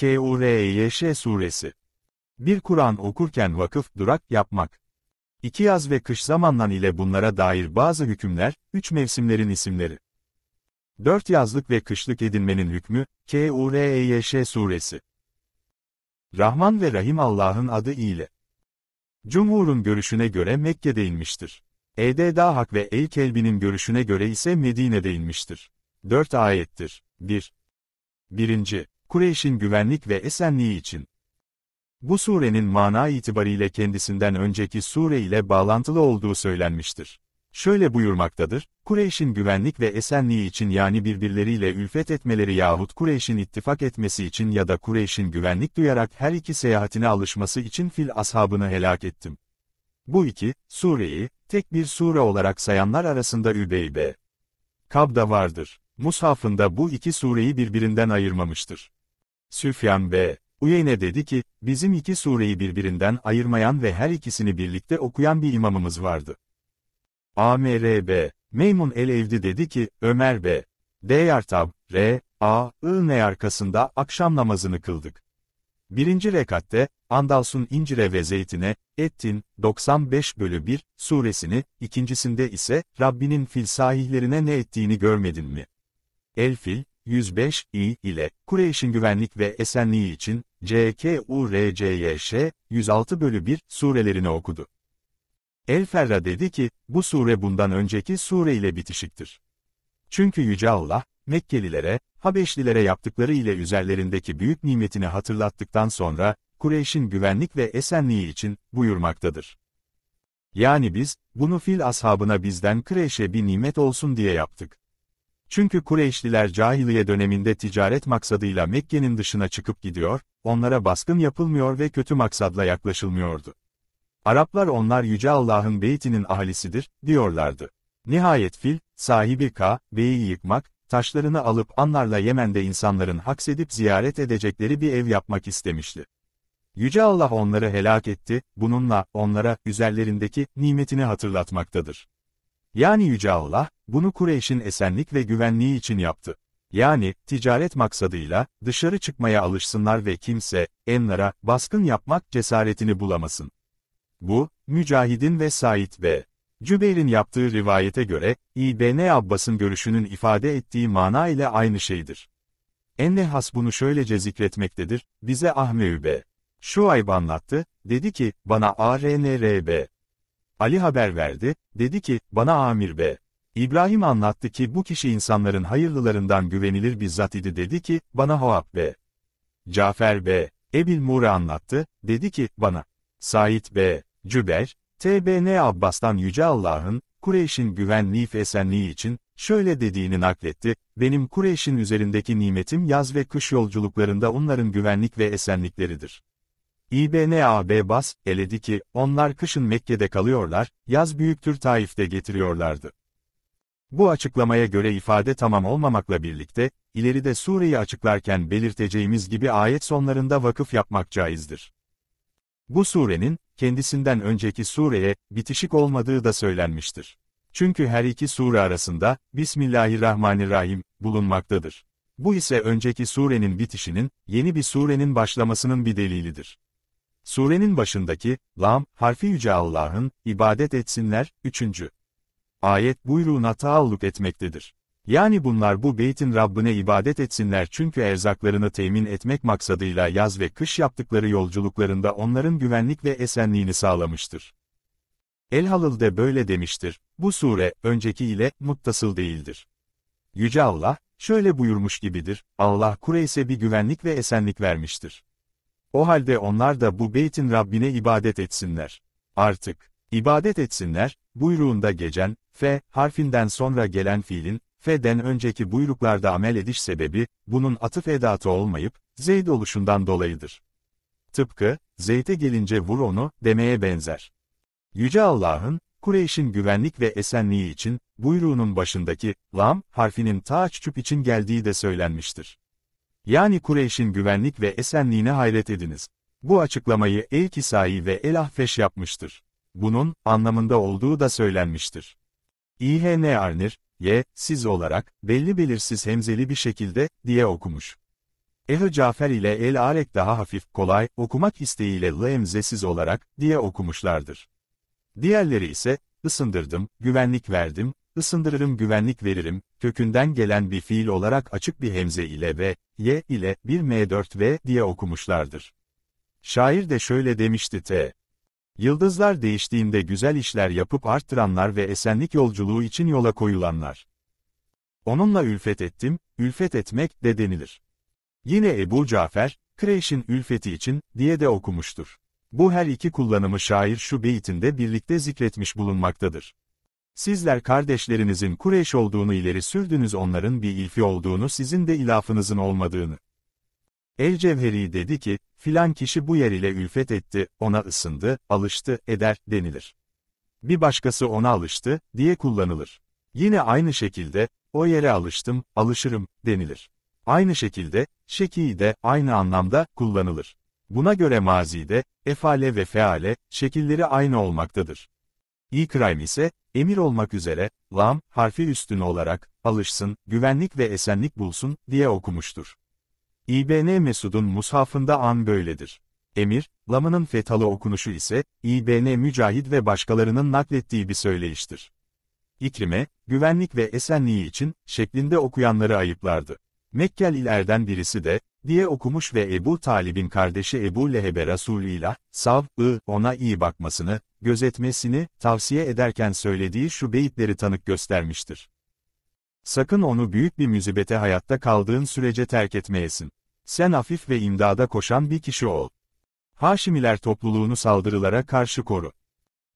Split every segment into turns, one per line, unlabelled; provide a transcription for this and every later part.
Kureyş Suresi. Bir Kur'an okurken vakıf durak yapmak. İki yaz ve kış zamanlan ile bunlara dair bazı hükümler, üç mevsimlerin isimleri. Dört yazlık ve kışlık edinmenin hükmü, Kureyş Suresi. Rahman ve Rahim Allah'ın adı ile. Cumhur'un görüşüne göre Mekke'de inmiştir. E.D. Dahak ve El Kelbi'nin görüşüne göre ise Medine'de inmiştir. Dört ayettir. 1. 1. Kureyş'in güvenlik ve esenliği için. Bu surenin mana itibariyle kendisinden önceki sure ile bağlantılı olduğu söylenmiştir. Şöyle buyurmaktadır, Kureyş'in güvenlik ve esenliği için yani birbirleriyle ülfet etmeleri yahut Kureyş'in ittifak etmesi için ya da Kureyş'in güvenlik duyarak her iki seyahatine alışması için fil ashabını helak ettim. Bu iki, sureyi, tek bir sure olarak sayanlar arasında Übeybe. Kabda vardır. Mushafında bu iki sureyi birbirinden ayırmamıştır. Süfyan B. Uyeyne dedi ki, bizim iki sureyi birbirinden ayırmayan ve her ikisini birlikte okuyan bir imamımız vardı. Amr b. Meymun el-Evdi dedi ki, Ömer B. D Deyartab, R. A. I. arkasında akşam namazını kıldık. Birinci rekatte, Andalsun incire ve zeytine, Ettin, 95 bölü 1, suresini, ikincisinde ise, Rabbinin fil sahihlerine ne ettiğini görmedin mi? El-Fil, 105 i ile Kureyş'in güvenlik ve esenliği için CKURCYŞ 106 bölü 1 surelerini okudu. El Ferra dedi ki, bu sure bundan önceki sure ile bitişiktir. Çünkü Yüce Allah, Mekkelilere, Habeşlilere yaptıkları ile üzerlerindeki büyük nimetini hatırlattıktan sonra, Kureyş'in güvenlik ve esenliği için buyurmaktadır. Yani biz, bunu fil ashabına bizden Kureyş'e bir nimet olsun diye yaptık. Çünkü Kureyşliler cahiliye döneminde ticaret maksadıyla Mekke'nin dışına çıkıp gidiyor, onlara baskın yapılmıyor ve kötü maksadla yaklaşılmıyordu. Araplar onlar Yüce Allah'ın beytinin ahalisidir, diyorlardı. Nihayet fil, sahibi Ka, beyi yıkmak, taşlarını alıp anlarla Yemen'de insanların haksedip ziyaret edecekleri bir ev yapmak istemişti. Yüce Allah onları helak etti, bununla onlara üzerlerindeki nimetini hatırlatmaktadır. Yani Yüce Allah, bunu Kureyş'in esenlik ve güvenliği için yaptı. Yani, ticaret maksadıyla, dışarı çıkmaya alışsınlar ve kimse, enlara, baskın yapmak cesaretini bulamasın. Bu, Mücahid'in ve Said ve Cübeyr'in yaptığı rivayete göre, İbn Abbas'ın görüşünün ifade ettiği mana ile aynı şeydir. Ennehas bunu şöylece zikretmektedir, bize Ahmeübe. ayb anlattı, dedi ki, bana ARNRB. Ali haber verdi, dedi ki, bana Amir Bey. İbrahim anlattı ki bu kişi insanların hayırlılarından güvenilir bir zat idi dedi ki, bana Hoab Bey. Cafer Bey, Ebil Mure anlattı, dedi ki, bana. Said Bey, Cüber, TBN Abbas'tan Yüce Allah'ın, Kureyş'in güvenliği esenliği için, şöyle dediğini nakletti, benim Kureyş'in üzerindeki nimetim yaz ve kış yolculuklarında onların güvenlik ve esenlikleridir. İBNAB Bas, eledi ki, onlar kışın Mekke'de kalıyorlar, yaz büyüktür Taif'te getiriyorlardı. Bu açıklamaya göre ifade tamam olmamakla birlikte, ileride sureyi açıklarken belirteceğimiz gibi ayet sonlarında vakıf yapmak caizdir. Bu surenin, kendisinden önceki sureye, bitişik olmadığı da söylenmiştir. Çünkü her iki sure arasında, Bismillahirrahmanirrahim, bulunmaktadır. Bu ise önceki surenin bitişinin, yeni bir surenin başlamasının bir delilidir. Surenin başındaki, lam, harfi Yüce Allah'ın, ibadet etsinler, üçüncü. Ayet buyruğuna taalluk etmektedir. Yani bunlar bu beytin Rabbine ibadet etsinler çünkü erzaklarını temin etmek maksadıyla yaz ve kış yaptıkları yolculuklarında onların güvenlik ve esenliğini sağlamıştır. El-Halıl de böyle demiştir, bu sure, önceki ile, muttasıl değildir. Yüce Allah, şöyle buyurmuş gibidir, Allah Kureyse bir güvenlik ve esenlik vermiştir. O halde onlar da bu beytin Rabbine ibadet etsinler. Artık, ibadet etsinler, buyruğunda geçen, fe harfinden sonra gelen fiilin, fe'den önceki buyruklarda amel ediş sebebi, bunun atıf edatı olmayıp, zeyd oluşundan dolayıdır. Tıpkı, zeyte gelince vur onu, demeye benzer. Yüce Allah'ın, Kureyş'in güvenlik ve esenliği için, buyruğunun başındaki, lam, harfinin ta çüp için geldiği de söylenmiştir. Yani Kureyş'in güvenlik ve esenliğine hayret ediniz. Bu açıklamayı El-Kisai ve El-Ahfeş yapmıştır. Bunun, anlamında olduğu da söylenmiştir. İhn Arnir, Y, siz olarak, belli belirsiz hemzeli bir şekilde, diye okumuş. Ehl Cafer ile El-Arek daha hafif, kolay, okumak isteğiyle L hemzesiz olarak, diye okumuşlardır. Diğerleri ise, ısındırdım, güvenlik verdim, ısındırırım güvenlik veririm, kökünden gelen bir fiil olarak açık bir hemze ile ve, y ile, bir m4 ve diye okumuşlardır. Şair de şöyle demişti T. Yıldızlar değiştiğinde güzel işler yapıp arttıranlar ve esenlik yolculuğu için yola koyulanlar. Onunla ülfet ettim, ülfet etmek de denilir. Yine Ebu Cafer, Kreş'in ülfeti için, diye de okumuştur. Bu her iki kullanımı şair şu beytinde birlikte zikretmiş bulunmaktadır. Sizler kardeşlerinizin Kureyş olduğunu ileri sürdünüz onların bir ilfi olduğunu sizin de ilafınızın olmadığını. El-Cevheri dedi ki, filan kişi bu yer ile ülfet etti, ona ısındı, alıştı, eder, denilir. Bir başkası ona alıştı, diye kullanılır. Yine aynı şekilde, o yere alıştım, alışırım, denilir. Aynı şekilde, şeki de aynı anlamda kullanılır. Buna göre mazide, efale ve feale, şekilleri aynı olmaktadır e ise, emir olmak üzere, lam, harfi üstüne olarak, alışsın, güvenlik ve esenlik bulsun, diye okumuştur. İBN Mesud'un mushafında an böyledir. Emir, lamının fethalı okunuşu ise, İBN Mücahid ve başkalarının naklettiği bir söyleyiştir. İkrime, güvenlik ve esenliği için, şeklinde okuyanları ayıplardı. Mekkel ilerden birisi de, diye okumuş ve Ebu Talib'in kardeşi Ebu Lehebe Resulü'yle, sav'ı ona iyi bakmasını, gözetmesini, tavsiye ederken söylediği şu beyitleri tanık göstermiştir. Sakın onu büyük bir müzibete hayatta kaldığın sürece terk etmeyesin. Sen hafif ve imdada koşan bir kişi ol. Haşimiler topluluğunu saldırılara karşı koru.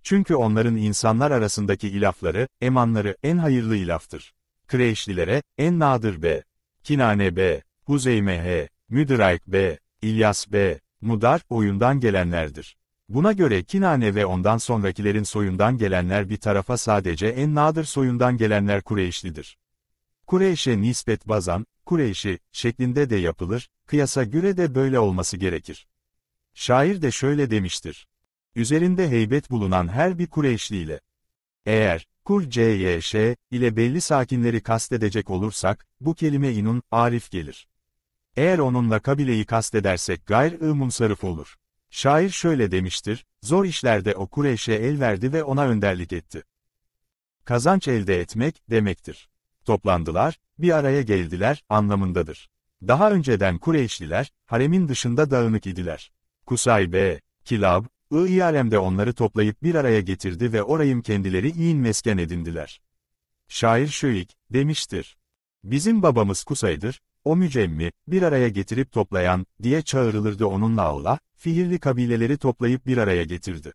Çünkü onların insanlar arasındaki ilafları, emanları en hayırlı ilaftır. Kreyşlilere, en nadir b. Kinane b. Huzeyme h. Müdürayk B, İlyas B, Mudar, oyundan gelenlerdir. Buna göre Kinane ve ondan sonrakilerin soyundan gelenler bir tarafa sadece en nadir soyundan gelenler Kureyşlidir. Kureyş'e nispet bazan, Kureyşi, şeklinde de yapılır, kıyasa göre de böyle olması gerekir. Şair de şöyle demiştir. Üzerinde heybet bulunan her bir Kureyşli ile. Eğer, Kur CYŞ ile belli sakinleri kastedecek olursak, bu kelime inun, arif gelir. Eğer onunla kabileyi kastedersek gayr-ı munsarif olur. Şair şöyle demiştir, zor işlerde o Kureyş'e el verdi ve ona önderlik etti. Kazanç elde etmek, demektir. Toplandılar, bir araya geldiler, anlamındadır. Daha önceden Kureyşliler, haremin dışında dağınık idiler. Kusay Kusaybe, Kilab, İyarem'de onları toplayıp bir araya getirdi ve orayım kendileri iyin mesken edindiler. Şair Şöyik, demiştir. Bizim babamız Kusay'dır, o mücemmi, bir araya getirip toplayan, diye çağrılırdı onunla Allah, fihirli kabileleri toplayıp bir araya getirdi.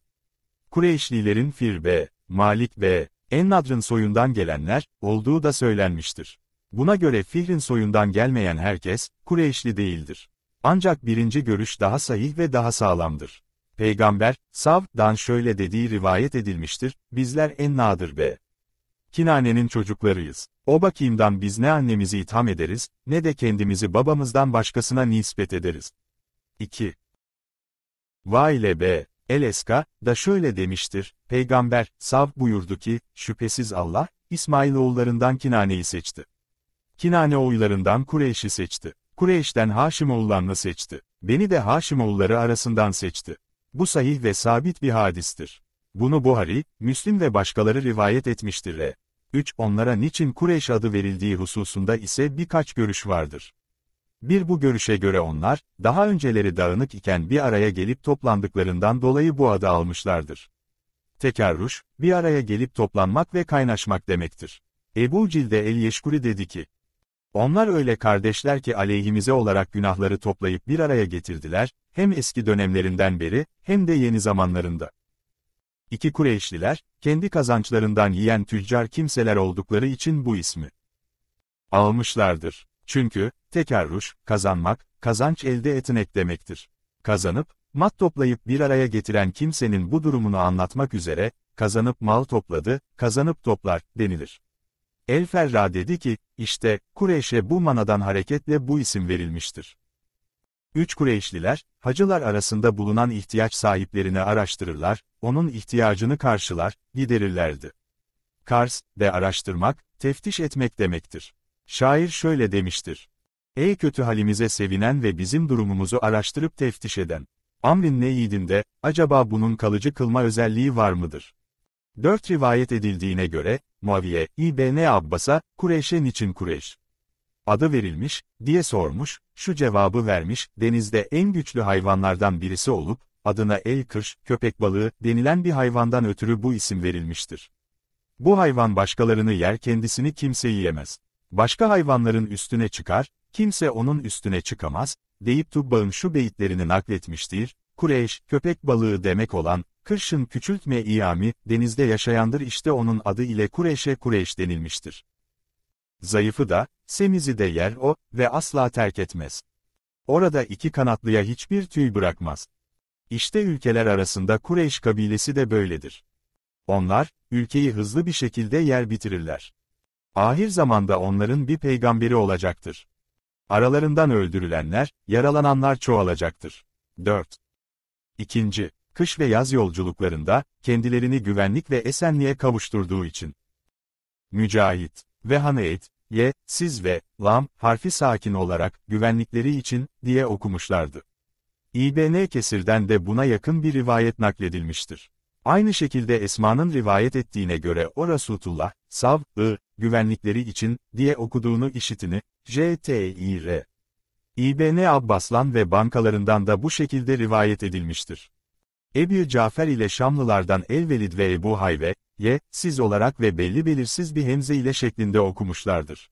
Kureyşlilerin fir Firbe, Malik ve Ennadr'ın soyundan gelenler, olduğu da söylenmiştir. Buna göre Fihr'in soyundan gelmeyen herkes, Kureyşli değildir. Ancak birinci görüş daha sahih ve daha sağlamdır. Peygamber, Sav'dan şöyle dediği rivayet edilmiştir, bizler en nadir be. Kinane'nin çocuklarıyız. O bakımdan biz ne annemizi itham ederiz, ne de kendimizi babamızdan başkasına nispet ederiz. 2. Va be, El-Eska, da şöyle demiştir, Peygamber, Sav buyurdu ki, şüphesiz Allah, İsmail oğullarından Kinane'yi seçti. Kinane oğullarından Kureyş'i seçti. Kureyş'ten Haşimoğullarını seçti. Beni de oğulları arasından seçti. Bu sahih ve sabit bir hadistir. Bunu Buhari, Müslim ve başkaları rivayet etmiştir. 3. Onlara niçin Kureyş adı verildiği hususunda ise birkaç görüş vardır. Bir bu görüşe göre onlar, daha önceleri dağınık iken bir araya gelip toplandıklarından dolayı bu adı almışlardır. Tekarruş, bir araya gelip toplanmak ve kaynaşmak demektir. Ebu Cilde el-Yeşkuri dedi ki, onlar öyle kardeşler ki aleyhimize olarak günahları toplayıp bir araya getirdiler, hem eski dönemlerinden beri, hem de yeni zamanlarında. İki Kureyşliler, kendi kazançlarından yiyen tüccar kimseler oldukları için bu ismi almışlardır. Çünkü, tekerruş, kazanmak, kazanç elde etmek demektir. Kazanıp, mat toplayıp bir araya getiren kimsenin bu durumunu anlatmak üzere, kazanıp mal topladı, kazanıp toplar, denilir. El-Ferra dedi ki, işte, Kureyş'e bu manadan hareketle bu isim verilmiştir. Üç Kureyşliler, hacılar arasında bulunan ihtiyaç sahiplerini araştırırlar, onun ihtiyacını karşılar, giderirlerdi. Kars, de araştırmak, teftiş etmek demektir. Şair şöyle demiştir. Ey kötü halimize sevinen ve bizim durumumuzu araştırıp teftiş eden! Amrin ne yiğidinde, acaba bunun kalıcı kılma özelliği var mıdır? 4 rivayet edildiğine göre, Muaviye, İbn Abbas'a, Kureyş'e niçin Kureyş? adı verilmiş, diye sormuş, şu cevabı vermiş, denizde en güçlü hayvanlardan birisi olup, adına el kırş, köpek balığı, denilen bir hayvandan ötürü bu isim verilmiştir. Bu hayvan başkalarını yer kendisini kimse yiyemez. Başka hayvanların üstüne çıkar, kimse onun üstüne çıkamaz, deyip Tubba'ın şu beyitlerini nakletmiştir, Kureyş, köpek balığı demek olan, kırşın küçültme iyami, denizde yaşayandır işte onun adı ile Kureyş'e Kureyş denilmiştir. Zayıfı da, semizi de yer o ve asla terk etmez. Orada iki kanatlıya hiçbir tüy bırakmaz. İşte ülkeler arasında Kureyş kabilesi de böyledir. Onlar, ülkeyi hızlı bir şekilde yer bitirirler. Ahir zamanda onların bir peygamberi olacaktır. Aralarından öldürülenler, yaralananlar çoğalacaktır. 4. İkinci, kış ve yaz yolculuklarında, kendilerini güvenlik ve esenliğe kavuşturduğu için. Mücahit ve Hameyt, ye, siz ve, lam, harfi sakin olarak, güvenlikleri için, diye okumuşlardı. İbn Kesir'den de buna yakın bir rivayet nakledilmiştir. Aynı şekilde Esma'nın rivayet ettiğine göre o Resulullah, sav, ı, güvenlikleri için, diye okuduğunu işitini, J.T.İ.R. İbn Abbaslan ve bankalarından da bu şekilde rivayet edilmiştir. Ebu Cafer ile Şamlılardan Elvelid ve Ebu Hayve, y, siz olarak ve belli belirsiz bir hemze ile şeklinde okumuşlardır.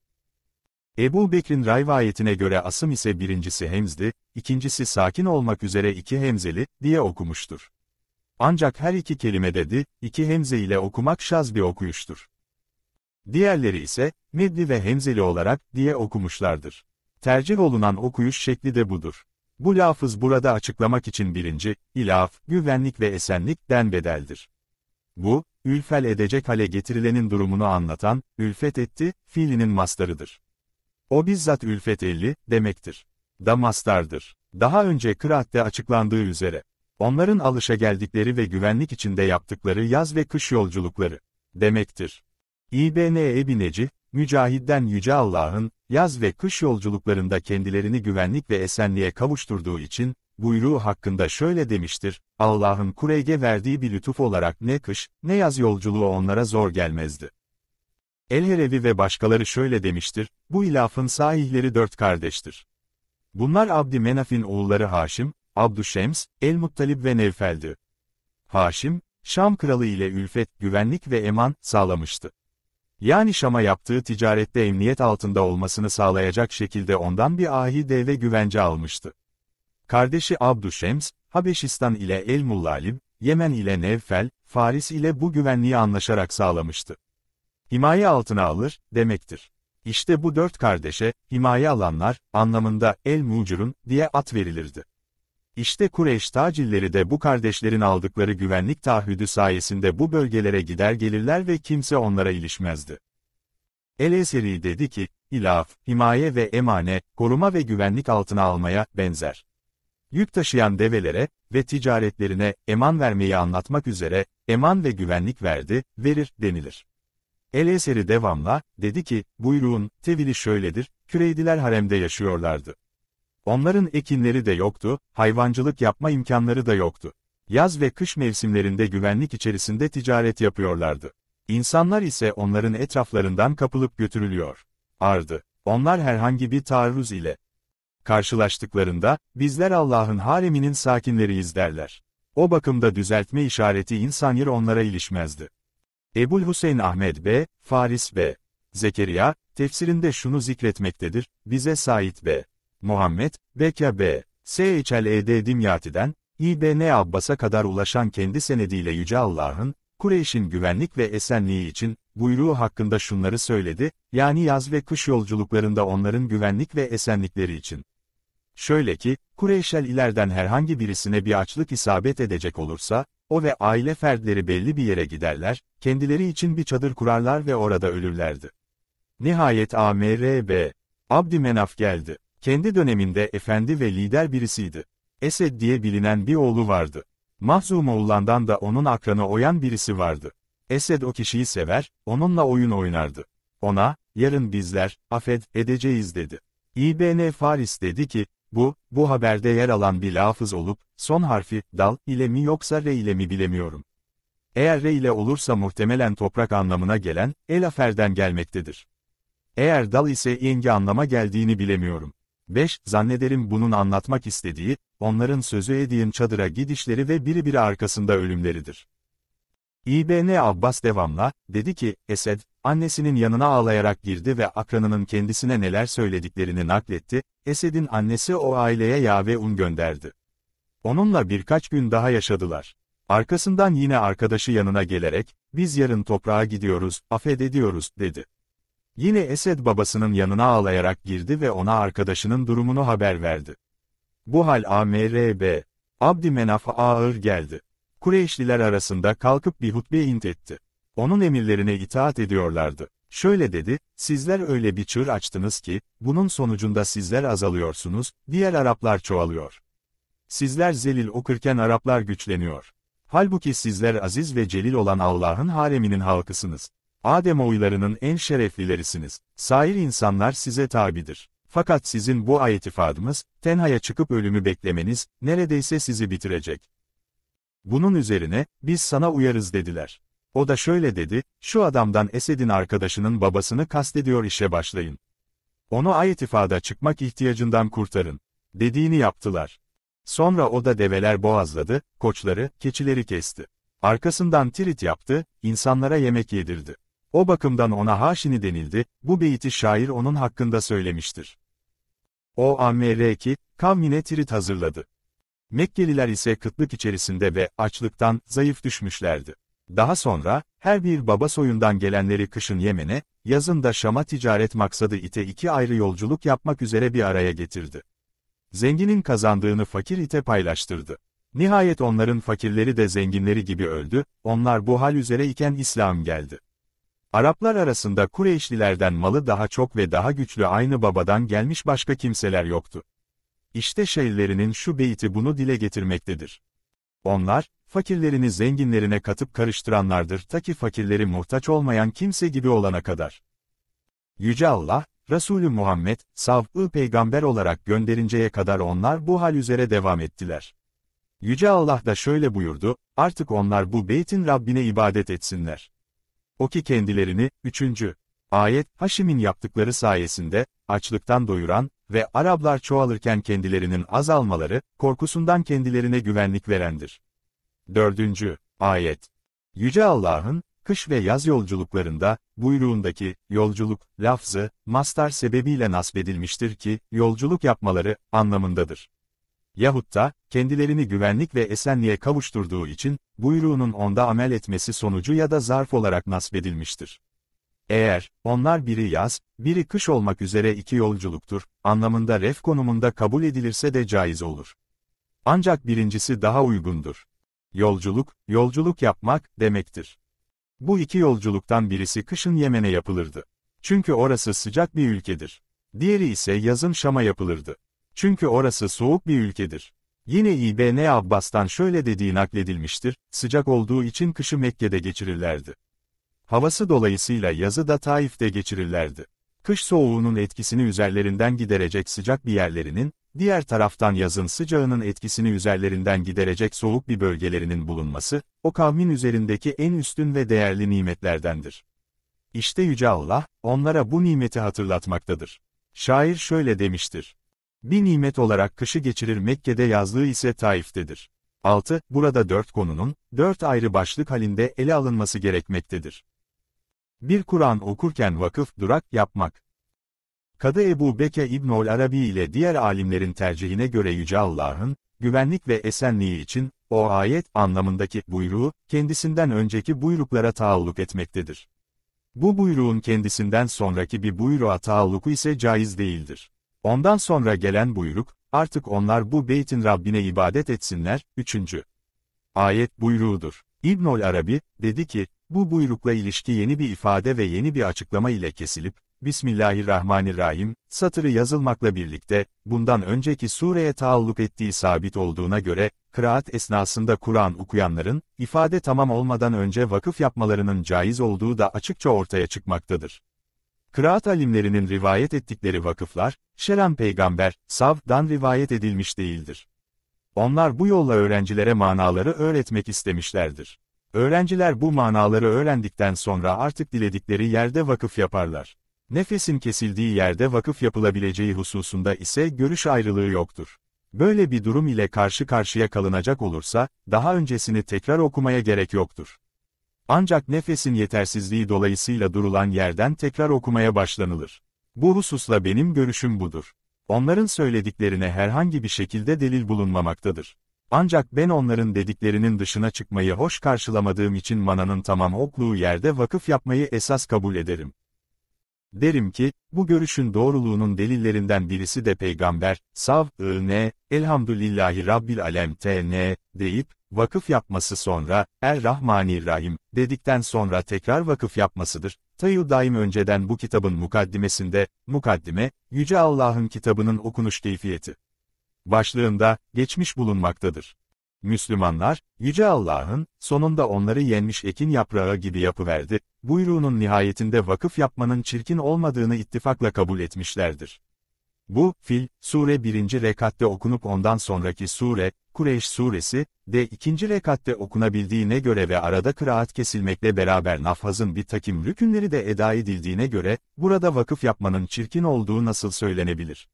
Ebu Bekir'in rivayetine göre asım ise birincisi hemzdi, ikincisi sakin olmak üzere iki hemzeli, diye okumuştur. Ancak her iki kelimede di, iki hemze ile okumak şaz bir okuyuştur. Diğerleri ise, medli ve hemzeli olarak, diye okumuşlardır. Tercih olunan okuyuş şekli de budur. Bu lafız burada açıklamak için birinci, ilaf, güvenlik ve esenlik den bedeldir. Bu, ülfel edecek hale getirilenin durumunu anlatan, ülfet etti, fiilinin mastarıdır. O bizzat ülfet elli, demektir. Da mastardır. Daha önce kıraatte açıklandığı üzere, onların alışa geldikleri ve güvenlik içinde yaptıkları yaz ve kış yolculukları, demektir. İbn Ebineci, Necih, Mücahid'den Yüce Allah'ın, yaz ve kış yolculuklarında kendilerini güvenlik ve esenliğe kavuşturduğu için, buyruğu hakkında şöyle demiştir, Allah'ın Kureyge verdiği bir lütuf olarak ne kış, ne yaz yolculuğu onlara zor gelmezdi. el Elherevi ve başkaları şöyle demiştir, bu ilafın sahihleri dört kardeştir. Bunlar Abdi Menaf'in oğulları Haşim, Abdüşems, El-Muttalib ve Nevfel'di. Haşim, Şam kralı ile ülfet, güvenlik ve eman sağlamıştı. Yani Şam'a yaptığı ticarette emniyet altında olmasını sağlayacak şekilde ondan bir ahide ve güvence almıştı. Kardeşi Abdüşems, Habeşistan ile El-Mullalib, Yemen ile Nevfel, Faris ile bu güvenliği anlaşarak sağlamıştı. Himaye altına alır, demektir. İşte bu dört kardeşe, himaye alanlar, anlamında El-Mucurun diye at verilirdi. İşte Kureyş tacilleri de bu kardeşlerin aldıkları güvenlik taahhüdü sayesinde bu bölgelere gider gelirler ve kimse onlara ilişmezdi. El-Eseri dedi ki, hilaf, himaye ve emane, koruma ve güvenlik altına almaya benzer. Yük taşıyan develere ve ticaretlerine eman vermeyi anlatmak üzere, eman ve güvenlik verdi, verir, denilir. El eseri devamla, dedi ki, buyruğun, tevili şöyledir, küreydiler haremde yaşıyorlardı. Onların ekinleri de yoktu, hayvancılık yapma imkanları da yoktu. Yaz ve kış mevsimlerinde güvenlik içerisinde ticaret yapıyorlardı. İnsanlar ise onların etraflarından kapılıp götürülüyor. Ardı. Onlar herhangi bir taarruz ile, karşılaştıklarında, bizler Allah'ın hareminin sakinleriyiz derler. O bakımda düzeltme işareti insan insanir onlara ilişmezdi. Ebul Hüseyin Ahmet B., Faris B. Zekeriya, tefsirinde şunu zikretmektedir, bize Said B. Muhammed, Bekya B. S.H.L.E.D. Dimyati'den, İbn Abbas'a kadar ulaşan kendi senediyle Yüce Allah'ın, Kureyş'in güvenlik ve esenliği için, buyruğu hakkında şunları söyledi, yani yaz ve kış yolculuklarında onların güvenlik ve esenlikleri için. Şöyle ki, Kureyşelilerden herhangi birisine bir açlık isabet edecek olursa, o ve aile fertleri belli bir yere giderler, kendileri için bir çadır kurarlar ve orada ölürlerdi. Nihayet AMRB, Abdümenaf geldi. Kendi döneminde efendi ve lider birisiydi. Esed diye bilinen bir oğlu vardı. Mahzum oğlandan da onun akranı oyan birisi vardı. Esed o kişiyi sever, onunla oyun oynardı. Ona, yarın bizler, afet, edeceğiz dedi. İBN Faris dedi ki, bu, bu haberde yer alan bir lafız olup, son harfi, dal, ile mi yoksa re ile mi bilemiyorum. Eğer re ile olursa muhtemelen toprak anlamına gelen, el aferden gelmektedir. Eğer dal ise yenge anlama geldiğini bilemiyorum. 5. Zannederim bunun anlatmak istediği, onların sözü ediğin çadıra gidişleri ve biri biri arkasında ölümleridir. İBN Abbas devamla, dedi ki, Esed, annesinin yanına ağlayarak girdi ve akranının kendisine neler söylediklerini nakletti, Esed'in annesi o aileye yave un gönderdi. Onunla birkaç gün daha yaşadılar. Arkasından yine arkadaşı yanına gelerek, biz yarın toprağa gidiyoruz, affediyoruz, dedi. Yine Esed babasının yanına ağlayarak girdi ve ona arkadaşının durumunu haber verdi. Bu hal AMRB, Abdi Menaf'a ağır geldi. Kureyşliler arasında kalkıp bir hutbe int etti. Onun emirlerine itaat ediyorlardı. Şöyle dedi, sizler öyle bir çığır açtınız ki, bunun sonucunda sizler azalıyorsunuz, diğer Araplar çoğalıyor. Sizler zelil okurken Araplar güçleniyor. Halbuki sizler aziz ve celil olan Allah'ın hareminin halkısınız. Adem oylarının en şereflilerisiniz. Sair insanlar size tabidir. Fakat sizin bu ayet ifadımız, tenhaya çıkıp ölümü beklemeniz, neredeyse sizi bitirecek. Bunun üzerine, biz sana uyarız dediler. O da şöyle dedi, şu adamdan Esed'in arkadaşının babasını kastediyor işe başlayın. Onu ayet ifada çıkmak ihtiyacından kurtarın. Dediğini yaptılar. Sonra o da develer boğazladı, koçları, keçileri kesti. Arkasından tirit yaptı, insanlara yemek yedirdi. O bakımdan ona Haşini denildi, bu beyti şair onun hakkında söylemiştir. O Ammr ki, kavmine tirit hazırladı. Mekkeliler ise kıtlık içerisinde ve açlıktan zayıf düşmüşlerdi. Daha sonra, her bir baba soyundan gelenleri kışın Yemen'e, yazın da Şam'a ticaret maksadı ite iki ayrı yolculuk yapmak üzere bir araya getirdi. Zenginin kazandığını fakir ite paylaştırdı. Nihayet onların fakirleri de zenginleri gibi öldü, onlar bu hal üzere iken İslam geldi. Araplar arasında Kureyşlilerden malı daha çok ve daha güçlü aynı babadan gelmiş başka kimseler yoktu. İşte şeyhlerinin şu beyti bunu dile getirmektedir. Onlar, fakirlerini zenginlerine katıp karıştıranlardır ta ki fakirleri muhtaç olmayan kimse gibi olana kadar. Yüce Allah, Resulü Muhammed, sav'ı peygamber olarak gönderinceye kadar onlar bu hal üzere devam ettiler. Yüce Allah da şöyle buyurdu, artık onlar bu beytin Rabbine ibadet etsinler. O ki kendilerini, üçüncü, Ayet, Haşim'in yaptıkları sayesinde, açlıktan doyuran, ve Araplar çoğalırken kendilerinin azalmaları, korkusundan kendilerine güvenlik verendir. 4. Ayet Yüce Allah'ın, kış ve yaz yolculuklarında, buyruğundaki, yolculuk, lafzı, mastar sebebiyle nasbedilmiştir ki, yolculuk yapmaları, anlamındadır. Yahut da, kendilerini güvenlik ve esenliğe kavuşturduğu için, buyruğunun onda amel etmesi sonucu ya da zarf olarak nasbedilmiştir. Eğer, onlar biri yaz, biri kış olmak üzere iki yolculuktur, anlamında ref konumunda kabul edilirse de caiz olur. Ancak birincisi daha uygundur. Yolculuk, yolculuk yapmak demektir. Bu iki yolculuktan birisi kışın Yemen'e yapılırdı. Çünkü orası sıcak bir ülkedir. Diğeri ise yazın Şam'a yapılırdı. Çünkü orası soğuk bir ülkedir. Yine İbn Abbas'tan şöyle dediği nakledilmiştir, sıcak olduğu için kışı Mekke'de geçirirlerdi. Havası dolayısıyla yazı da Taif'te geçirirlerdi. Kış soğuğunun etkisini üzerlerinden giderecek sıcak bir yerlerinin, diğer taraftan yazın sıcağının etkisini üzerlerinden giderecek soğuk bir bölgelerinin bulunması, o kavmin üzerindeki en üstün ve değerli nimetlerdendir. İşte Yüce Allah, onlara bu nimeti hatırlatmaktadır. Şair şöyle demiştir. Bir nimet olarak kışı geçirir Mekke'de yazlığı ise Taif'tedir. 6. Burada dört konunun, dört ayrı başlık halinde ele alınması gerekmektedir. Bir Kur'an okurken vakıf durak yapmak. Kadı Ebu Beke İbnol Arabi ile diğer alimlerin tercihine göre Yüce Allah'ın, güvenlik ve esenliği için, o ayet anlamındaki buyruğu, kendisinden önceki buyruklara taalluk etmektedir. Bu buyruğun kendisinden sonraki bir buyruğa taalluku ise caiz değildir. Ondan sonra gelen buyruk, artık onlar bu beytin Rabbine ibadet etsinler, üçüncü. Ayet buyruğudur. İbnol Arabi, dedi ki, bu buyrukla ilişki yeni bir ifade ve yeni bir açıklama ile kesilip, Bismillahirrahmanirrahim, satırı yazılmakla birlikte, bundan önceki sureye taalluk ettiği sabit olduğuna göre, kıraat esnasında Kur'an okuyanların, ifade tamam olmadan önce vakıf yapmalarının caiz olduğu da açıkça ortaya çıkmaktadır. Kıraat alimlerinin rivayet ettikleri vakıflar, Şeran Peygamber, Sav'dan rivayet edilmiş değildir. Onlar bu yolla öğrencilere manaları öğretmek istemişlerdir. Öğrenciler bu manaları öğrendikten sonra artık diledikleri yerde vakıf yaparlar. Nefesin kesildiği yerde vakıf yapılabileceği hususunda ise görüş ayrılığı yoktur. Böyle bir durum ile karşı karşıya kalınacak olursa, daha öncesini tekrar okumaya gerek yoktur. Ancak nefesin yetersizliği dolayısıyla durulan yerden tekrar okumaya başlanılır. Bu hususla benim görüşüm budur. Onların söylediklerine herhangi bir şekilde delil bulunmamaktadır. Ancak ben onların dediklerinin dışına çıkmayı hoş karşılamadığım için mananın tamam okluğu yerde vakıf yapmayı esas kabul ederim. Derim ki, bu görüşün doğruluğunun delillerinden birisi de Peygamber, sav-ı-ne, elhamdülillahi rabbil alem t-ne, deyip, vakıf yapması sonra, er rahmani rahim dedikten sonra tekrar vakıf yapmasıdır. Tayyü daim önceden bu kitabın mukaddimesinde, mukaddime, Yüce Allah'ın kitabının okunuş keyfiyeti başlığında geçmiş bulunmaktadır. Müslümanlar, Yüce Allah'ın, sonunda onları yenmiş ekin yaprağı gibi yapıverdi, buyruğunun nihayetinde vakıf yapmanın çirkin olmadığını ittifakla kabul etmişlerdir. Bu, Fil, sure birinci rekatte okunup ondan sonraki sure, Kureyş suresi, de ikinci rekatte okunabildiğine göre ve arada kıraat kesilmekle beraber nafhazın bir takım rükünleri de eda edildiğine göre, burada vakıf yapmanın çirkin olduğu nasıl söylenebilir?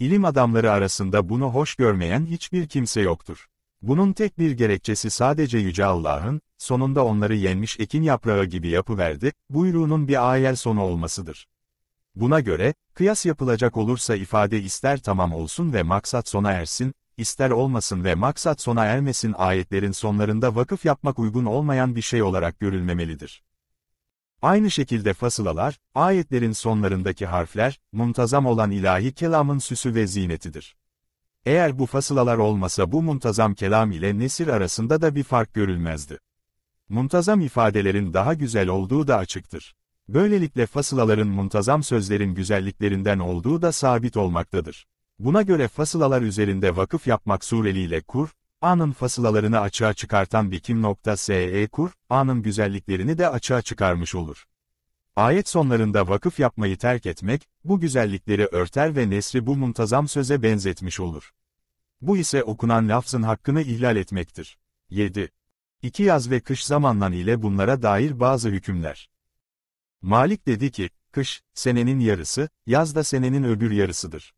İlim adamları arasında bunu hoş görmeyen hiçbir kimse yoktur. Bunun tek bir gerekçesi sadece Yüce Allah'ın, sonunda onları yenmiş ekin yaprağı gibi yapıverdi, buyruğunun bir ayel sonu olmasıdır. Buna göre, kıyas yapılacak olursa ifade ister tamam olsun ve maksat sona ersin, ister olmasın ve maksat sona ermesin ayetlerin sonlarında vakıf yapmak uygun olmayan bir şey olarak görülmemelidir. Aynı şekilde fasılalar, ayetlerin sonlarındaki harfler, muntazam olan ilahi kelamın süsü ve zinetidir. Eğer bu fasılalar olmasa bu muntazam kelam ile nesir arasında da bir fark görülmezdi. Muntazam ifadelerin daha güzel olduğu da açıktır. Böylelikle fasılaların muntazam sözlerin güzelliklerinden olduğu da sabit olmaktadır. Buna göre fasılalar üzerinde vakıf yapmak sureliyle Kur, A'nın fasılalarını açığa çıkartan bikim.se-kur, A'nın güzelliklerini de açığa çıkarmış olur. Ayet sonlarında vakıf yapmayı terk etmek, bu güzellikleri örter ve nesri bu muntazam söze benzetmiş olur. Bu ise okunan lafzın hakkını ihlal etmektir. 7. İki yaz ve kış zamanlan ile bunlara dair bazı hükümler. Malik dedi ki, kış, senenin yarısı, yaz da senenin öbür yarısıdır.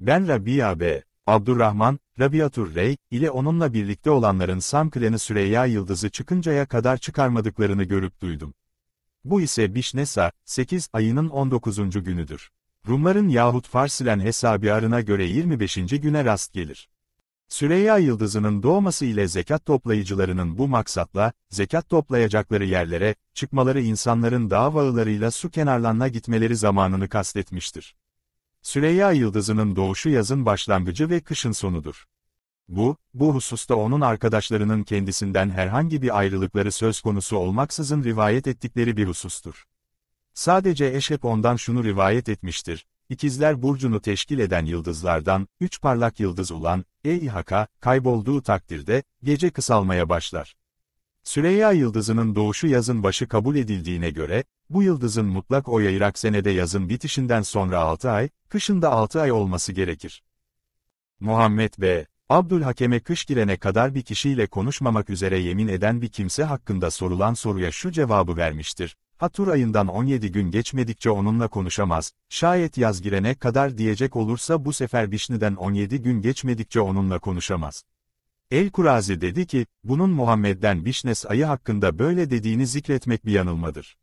Ben Rabia B. Abdurrahman, Rabiatur Rey, ile onunla birlikte olanların Sam kleni Süreyya Yıldız'ı çıkıncaya kadar çıkarmadıklarını görüp duydum. Bu ise Bişnesa, 8 ayının 19. günüdür. Rumların yahut Farsilen hesabiyarına göre 25. güne rast gelir. Süreyya Yıldızı'nın doğması ile zekat toplayıcılarının bu maksatla, zekat toplayacakları yerlere, çıkmaları insanların dağ vağılarıyla su kenarlarına gitmeleri zamanını kastetmiştir. Süreyya Yıldızı'nın doğuşu yazın başlangıcı ve kışın sonudur. Bu, bu hususta onun arkadaşlarının kendisinden herhangi bir ayrılıkları söz konusu olmaksızın rivayet ettikleri bir husustur. Sadece Eşhep ondan şunu rivayet etmiştir, İkizler burcunu teşkil eden yıldızlardan, üç parlak yıldız olan, E-İHK, kaybolduğu takdirde, gece kısalmaya başlar. Süreyya yıldızının doğuşu yazın başı kabul edildiğine göre, bu yıldızın mutlak oyayarak senede yazın bitişinden sonra 6 ay, kışın da 6 ay olması gerekir. Muhammed B. Abdülhakem'e kış girene kadar bir kişiyle konuşmamak üzere yemin eden bir kimse hakkında sorulan soruya şu cevabı vermiştir. Hatur ayından 17 gün geçmedikçe onunla konuşamaz, şayet yaz girene kadar diyecek olursa bu sefer Bişni'den 17 gün geçmedikçe onunla konuşamaz. El-Kurazi dedi ki, bunun Muhammed'den Bişnes ayı hakkında böyle dediğini zikretmek bir yanılmadır.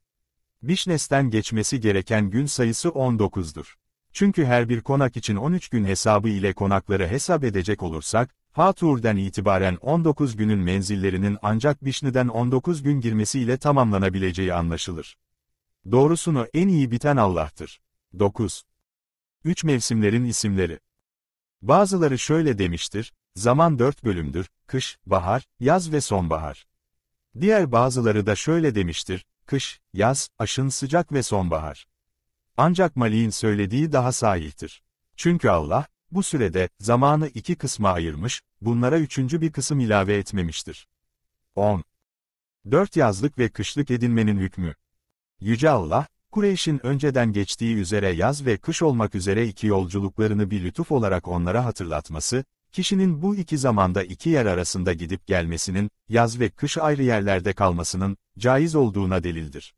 Vişnes'ten geçmesi gereken gün sayısı 19'dur. Çünkü her bir konak için 13 gün hesabı ile konakları hesap edecek olursak, Hatur'dan itibaren 19 günün menzillerinin ancak Bişni'den 19 gün girmesiyle tamamlanabileceği anlaşılır. Doğrusunu en iyi biten Allah'tır. 9. Üç mevsimlerin isimleri. Bazıları şöyle demiştir, zaman dört bölümdür, kış, bahar, yaz ve sonbahar. Diğer bazıları da şöyle demiştir, kış, yaz, aşın sıcak ve sonbahar. Ancak Malik'in söylediği daha sahihtir. Çünkü Allah, bu sürede, zamanı iki kısma ayırmış, bunlara üçüncü bir kısım ilave etmemiştir. 10. 4 yazlık ve kışlık edinmenin hükmü. Yüce Allah, Kureyş'in önceden geçtiği üzere yaz ve kış olmak üzere iki yolculuklarını bir lütuf olarak onlara hatırlatması, Kişinin bu iki zamanda iki yer arasında gidip gelmesinin, yaz ve kış ayrı yerlerde kalmasının, caiz olduğuna delildir.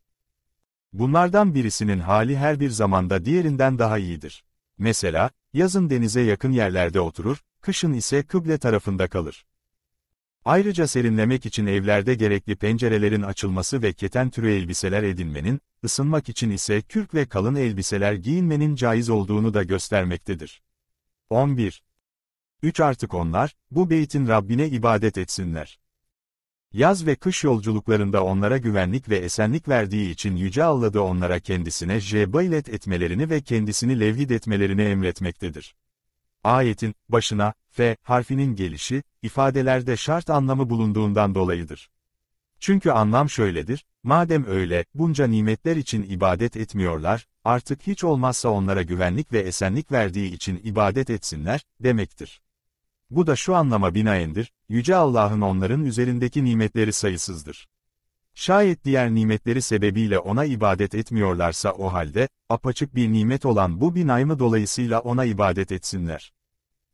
Bunlardan birisinin hali her bir zamanda diğerinden daha iyidir. Mesela, yazın denize yakın yerlerde oturur, kışın ise kıble tarafında kalır. Ayrıca serinlemek için evlerde gerekli pencerelerin açılması ve keten türü elbiseler edinmenin, ısınmak için ise kürk ve kalın elbiseler giyinmenin caiz olduğunu da göstermektedir. 11. 3 artık onlar, bu beytin Rabbine ibadet etsinler. Yaz ve kış yolculuklarında onlara güvenlik ve esenlik verdiği için Yüce Allah onlara kendisine jebailet etmelerini ve kendisini levhid etmelerini emretmektedir. Ayetin, başına, F harfinin gelişi, ifadelerde şart anlamı bulunduğundan dolayıdır. Çünkü anlam şöyledir, madem öyle, bunca nimetler için ibadet etmiyorlar, artık hiç olmazsa onlara güvenlik ve esenlik verdiği için ibadet etsinler, demektir. Bu da şu anlama binaendir, Yüce Allah'ın onların üzerindeki nimetleri sayısızdır. Şayet diğer nimetleri sebebiyle ona ibadet etmiyorlarsa o halde, apaçık bir nimet olan bu binayımı dolayısıyla ona ibadet etsinler.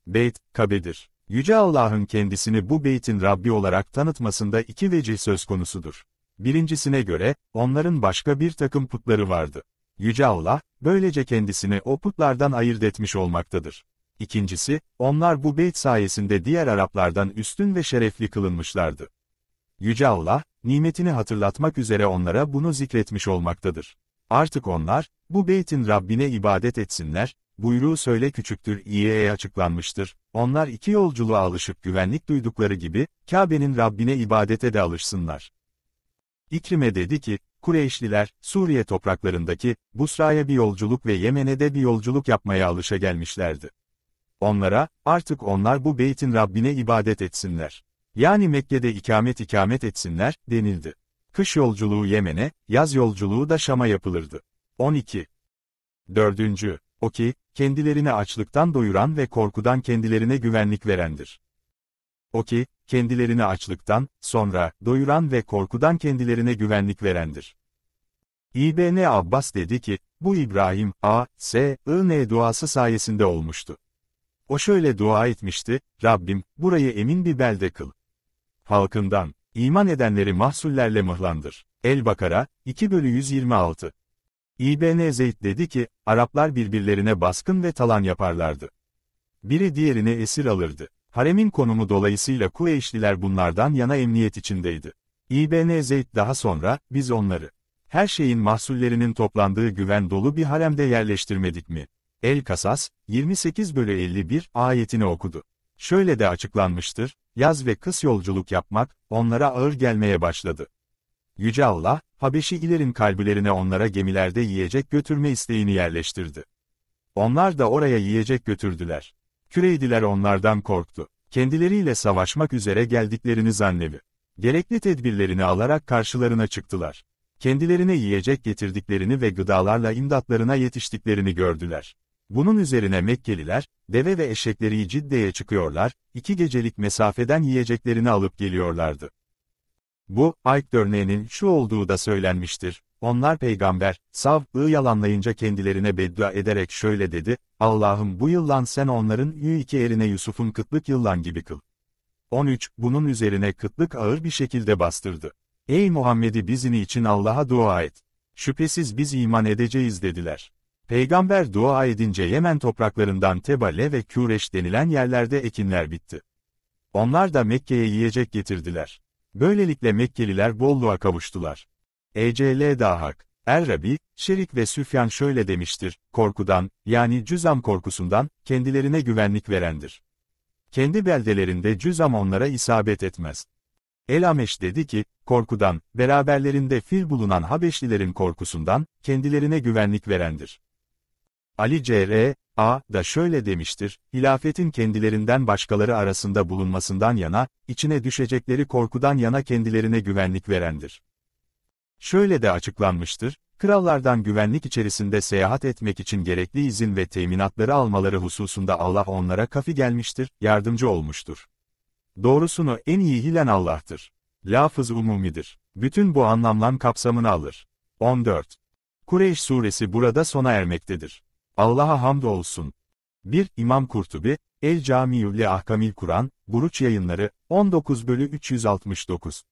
Beyt, Kabe'dir. Yüce Allah'ın kendisini bu beytin Rabbi olarak tanıtmasında iki vecih söz konusudur. Birincisine göre, onların başka bir takım putları vardı. Yüce Allah, böylece kendisini o putlardan ayırt etmiş olmaktadır. İkincisi, onlar bu beyt sayesinde diğer Araplardan üstün ve şerefli kılınmışlardı. Yüce Allah, nimetini hatırlatmak üzere onlara bunu zikretmiş olmaktadır. Artık onlar, bu beytin Rabbine ibadet etsinler, buyruğu söyle küçüktür iyiye açıklanmıştır. Onlar iki yolculuğa alışıp güvenlik duydukları gibi, Kabe'nin Rabbine ibadete de alışsınlar. İkrime dedi ki, Kureyşliler, Suriye topraklarındaki, Busra'ya bir yolculuk ve Yemen'e de bir yolculuk yapmaya alışa gelmişlerdi. Onlara, artık onlar bu beytin Rabbine ibadet etsinler. Yani Mekke'de ikamet ikamet etsinler, denildi. Kış yolculuğu Yemen'e, yaz yolculuğu da Şam'a yapılırdı. 12. 4. O ki, kendilerini açlıktan doyuran ve korkudan kendilerine güvenlik verendir. O ki, kendilerini açlıktan, sonra, doyuran ve korkudan kendilerine güvenlik verendir. İbn Abbas dedi ki, bu İbrahim, A, S, I, N duası sayesinde olmuştu. O şöyle dua etmişti, Rabbim, burayı emin bir belde kıl. Halkından, iman edenleri mahsullerle mıhlandır. El-Bakara, 2 bölü 126. İbn Zeyd dedi ki, Araplar birbirlerine baskın ve talan yaparlardı. Biri diğerini esir alırdı. Haremin konumu dolayısıyla Kureyşliler bunlardan yana emniyet içindeydi. İbn Zeyd daha sonra, biz onları, her şeyin mahsullerinin toplandığı güven dolu bir haremde yerleştirmedik mi? El-Kasas, 28 bölü 51 ayetini okudu. Şöyle de açıklanmıştır, yaz ve kıs yolculuk yapmak, onlara ağır gelmeye başladı. Yüce Allah, ilerin kalbilerine onlara gemilerde yiyecek götürme isteğini yerleştirdi. Onlar da oraya yiyecek götürdüler. Küreydiler onlardan korktu. Kendileriyle savaşmak üzere geldiklerini zannevi. Gerekli tedbirlerini alarak karşılarına çıktılar. Kendilerine yiyecek getirdiklerini ve gıdalarla imdatlarına yetiştiklerini gördüler. Bunun üzerine Mekkeliler, deve ve eşekleri Cidde'ye çıkıyorlar, iki gecelik mesafeden yiyeceklerini alıp geliyorlardı. Bu, Ayk örneğinin şu olduğu da söylenmiştir. Onlar peygamber, Sav'ı yalanlayınca kendilerine beddua ederek şöyle dedi, Allah'ım bu yıllan sen onların yü iki eline Yusuf'un kıtlık yıllan gibi kıl. 13. Bunun üzerine kıtlık ağır bir şekilde bastırdı. Ey Muhammed'i bizini için Allah'a dua et. Şüphesiz biz iman edeceğiz dediler. Peygamber dua edince Yemen topraklarından Tebale ve Kureş denilen yerlerde ekinler bitti. Onlar da Mekke'ye yiyecek getirdiler. Böylelikle Mekkeliler bolluğa kavuştular. E.C.L. Dahak, Errabi, Şerik ve Süfyan şöyle demiştir, korkudan, yani cüzam korkusundan, kendilerine güvenlik verendir. Kendi beldelerinde cüzam onlara isabet etmez. Elameş dedi ki, korkudan, beraberlerinde fil bulunan Habeşlilerin korkusundan, kendilerine güvenlik verendir. Ali C.R. A. da şöyle demiştir, hilafetin kendilerinden başkaları arasında bulunmasından yana, içine düşecekleri korkudan yana kendilerine güvenlik verendir. Şöyle de açıklanmıştır, krallardan güvenlik içerisinde seyahat etmek için gerekli izin ve teminatları almaları hususunda Allah onlara kafi gelmiştir, yardımcı olmuştur. Doğrusunu en iyi hilen Allah'tır. Lafız umumidir. Bütün bu anlamlan kapsamını alır. 14. Kureyş suresi burada sona ermektedir. Allah'a hamdolsun. 1. İmam Kurtubi, El Camiü'le Ahkamil Kur'an, Buruç Yayınları, 19 bölü 369.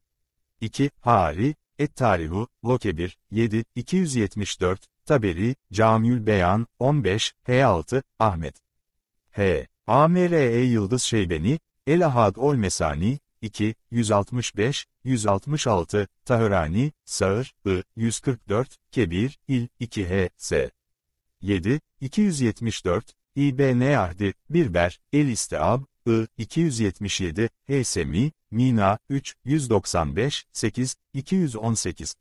2. Hari, Et Tarihu, Lokebir, 7, 274, Taberi, Camiül Beyan, 15, H6, Ahmet. H. AMRE Yıldız Şeybeni, El Ahad Ol Mesani, 2, 165, 166, Tahörani, Sağır, I, 144, Kebir, İl, 2 H, S. 7, 274, İBN Ahdi, Birber, El İsteab, I, 277, Heysemi, Mina, 3, 195, 8, 218,